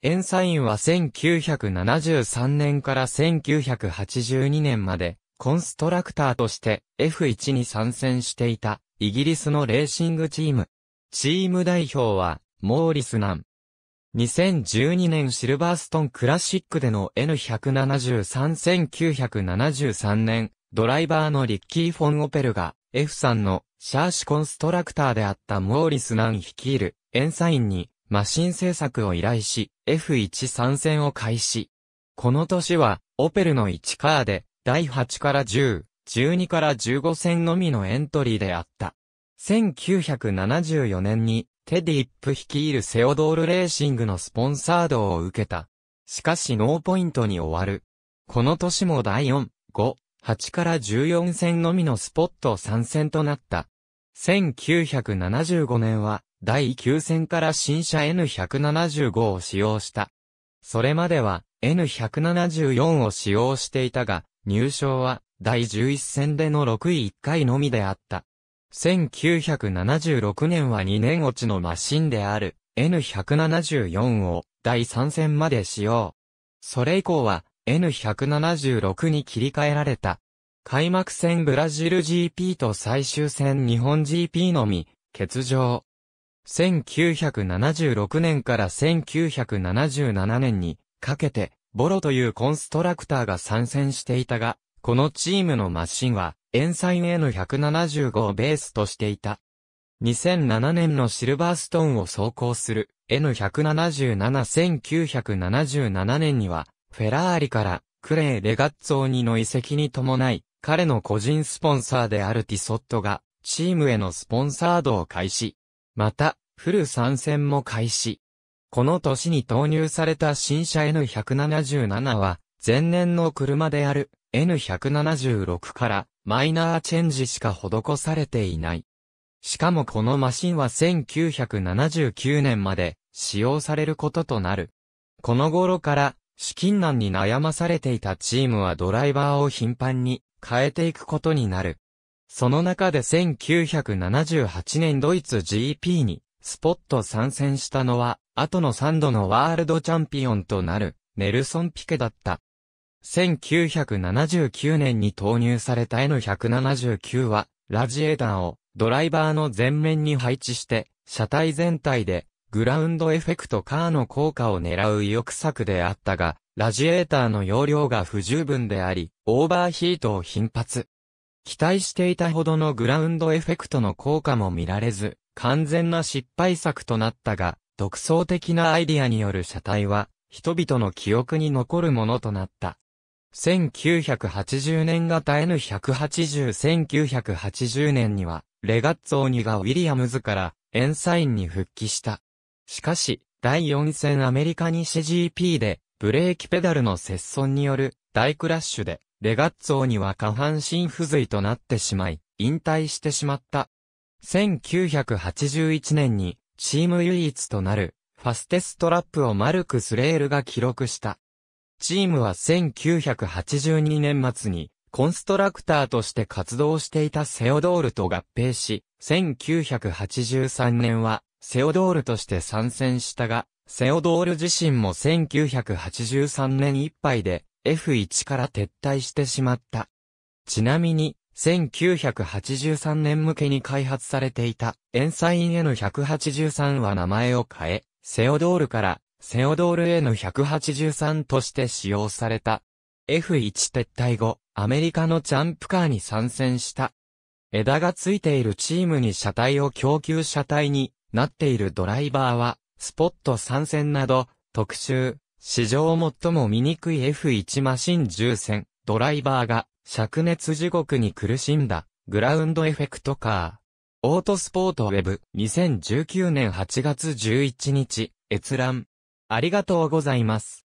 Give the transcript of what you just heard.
エンサインは1973年から1982年まで、コンストラクターとして F1 に参戦していた、イギリスのレーシングチーム。チーム代表は、モーリスナン。2012年シルバーストンクラシックでの N1731973 年、ドライバーのリッキー・フォン・オペルが F 3のシャーシコンストラクターであったモーリスナン率いるエンサインにマシン製作を依頼し、F1 参戦を開始。この年は、オペルの1カーで、第8から10、12から15戦のみのエントリーであった。1974年に、テディ・イップ率いるセオドール・レーシングのスポンサードを受けた。しかしノーポイントに終わる。この年も第4、5、8から14戦のみのスポット参戦となった。1975年は、第9戦から新車 N175 を使用した。それまでは N174 を使用していたが、入賞は第11戦での6位1回のみであった。1976年は2年落ちのマシンである N174 を第3戦まで使用。それ以降は N176 に切り替えられた。開幕戦ブラジル GP と最終戦日本 GP のみ、欠場。1976年から1977年にかけて、ボロというコンストラクターが参戦していたが、このチームのマシンは、エンサイン N175 をベースとしていた。2007年のシルバーストーンを走行する N1771977 年には、フェラーリからクレイ・レガッツォーニの遺跡に伴い、彼の個人スポンサーであるティソットが、チームへのスポンサードを開始。また、フル参戦も開始。この年に投入された新車 N177 は、前年の車である N176 からマイナーチェンジしか施されていない。しかもこのマシンは1979年まで使用されることとなる。この頃から資金難に悩まされていたチームはドライバーを頻繁に変えていくことになる。その中で1978年ドイツ GP にスポット参戦したのは、後の3度のワールドチャンピオンとなる、ネルソン・ピケだった。1979年に投入された N179 は、ラジエーターをドライバーの前面に配置して、車体全体でグラウンドエフェクトカーの効果を狙う意欲作であったが、ラジエーターの容量が不十分であり、オーバーヒートを頻発。期待していたほどのグラウンドエフェクトの効果も見られず、完全な失敗作となったが、独創的なアイディアによる車体は、人々の記憶に残るものとなった。1980年型 N180 1980年には、レガッツォーニがウィリアムズからエンサインに復帰した。しかし、第4戦アメリカ西 GP で、ブレーキペダルの接損による大クラッシュで、レガッツォーには下半身不随となってしまい、引退してしまった。1981年に、チーム唯一となる、ファステストラップをマルクス・レールが記録した。チームは1982年末に、コンストラクターとして活動していたセオドールと合併し、1983年は、セオドールとして参戦したが、セオドール自身も1983年いっぱいで、F1 から撤退してしまった。ちなみに、1983年向けに開発されていた、エンサイン N183 は名前を変え、セオドールから、セオドール N183 として使用された。F1 撤退後、アメリカのジャンプカーに参戦した。枝がついているチームに車体を供給車体になっているドライバーは、スポット参戦など、特集、史上最も醜い F1 マシン重戦、ドライバーが、灼熱地獄に苦しんだ、グラウンドエフェクトカー。オートスポートウェブ、2019年8月11日、閲覧。ありがとうございます。